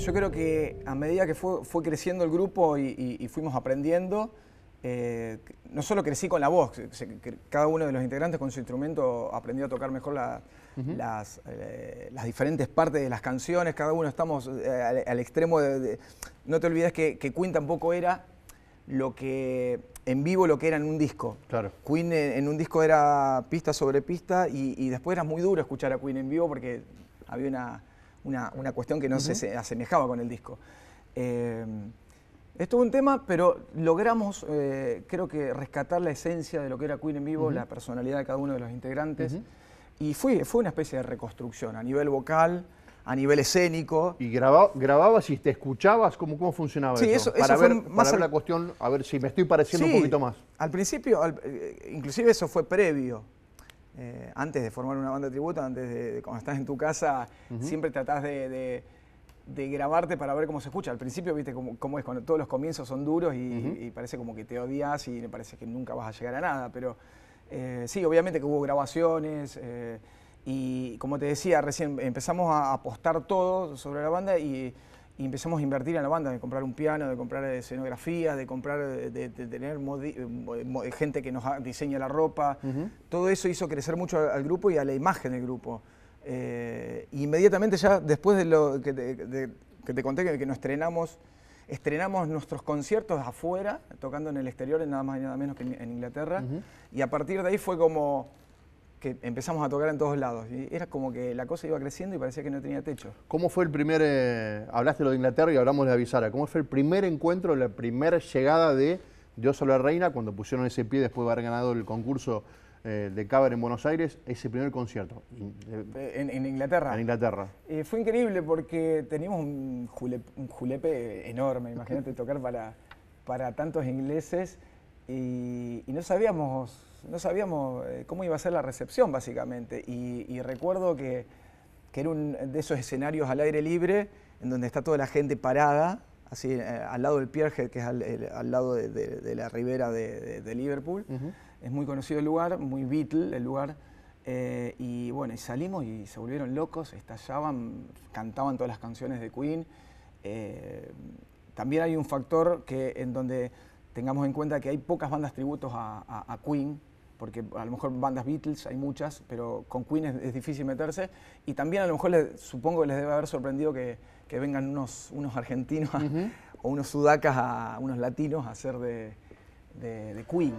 Yo creo que a medida que fue, creciendo el grupo y, fuimos aprendiendo, eh, no solo crecí con la voz, cada uno de los integrantes con su instrumento aprendió a tocar mejor las, eh, las, diferentes partes de las canciones, cada uno estamos eh, al, extremo de, No te olvides que, que, Queen tampoco era lo que en vivo lo que era en un disco. Claro. Queen en, un disco era pista sobre pista y después era muy duro escuchar a Queen en vivo porque había una una, una cuestión que no se asemejaba con el disco. Esto eh, es un tema, pero logramos, eh, creo que, rescatar la esencia de lo que era Queen en vivo, la personalidad de cada uno de los integrantes. Y fue, fue una especie de reconstrucción a nivel vocal, a nivel escénico. ¿Y grababas y te escuchabas? ¿Cómo, cómo funcionaba eso? para ver, para la cuestión, a ver si me estoy pareciendo un poquito más. Al principio, eh, inclusive eso fue previo eh, antes de formar una banda de tributo, antes de, cuando estás en tu casa, siempre tratás de, grabarte para ver cómo se escucha. Al principio, viste cómo, es, cuando todos los comienzos son duros y, parece como que te odias y parece que nunca vas a llegar a nada, pero eh, sí, obviamente que hubo grabaciones. Eh, y como te decía recién, empezamos a apostar todo sobre la banda y y empezamos a invertir en la banda, de comprar un piano, de comprar escenografías, de comprar, eh, de, tener eh, eh, gente que nos diseña la ropa. Todo eso hizo crecer mucho al, grupo y a la imagen del grupo. inmediatamente ya después de lo que te, conté que, nos estrenamos, estrenamos nuestros conciertos afuera, tocando en el exterior, nada más y nada menos que en, Inglaterra, y a partir de ahí fue como que empezamos a tocar en todos lados. Y era como que la cosa iba creciendo y parecía que no tenía techo. ¿Cómo fue el primer, eh, hablaste lo de Inglaterra y hablamos de Avisara, ¿cómo fue el primer encuentro, la primera llegada de Dios a la Reina cuando pusieron ese pie después de haber ganado el concurso eh, de Caber en Buenos Aires, ese primer concierto? Eh, ¿En, Inglaterra? En Inglaterra. fue increíble porque teníamos un julepe, enorme, imagínate tocar para, para tantos ingleses y no sabíamos no sabíamos eh, cómo iba a ser la recepción, básicamente. Y, recuerdo que, era un de esos escenarios al aire libre, en donde está toda la gente parada, así eh, al lado del pierge, que es al, lado de, la ribera de, Liverpool. Es muy conocido el lugar, muy Beatle el lugar. Eh, y bueno, salimos y se volvieron locos, estallaban, cantaban todas las canciones de Queen. también hay un factor que en donde tengamos en cuenta que hay pocas bandas tributos a Queen, porque a lo mejor bandas Beatles hay muchas, pero con Queen es, difícil meterse. Y también a lo mejor les, supongo que les debe haber sorprendido que, vengan unos, unos argentinos o unos sudacas, a, unos latinos a hacer de Queen.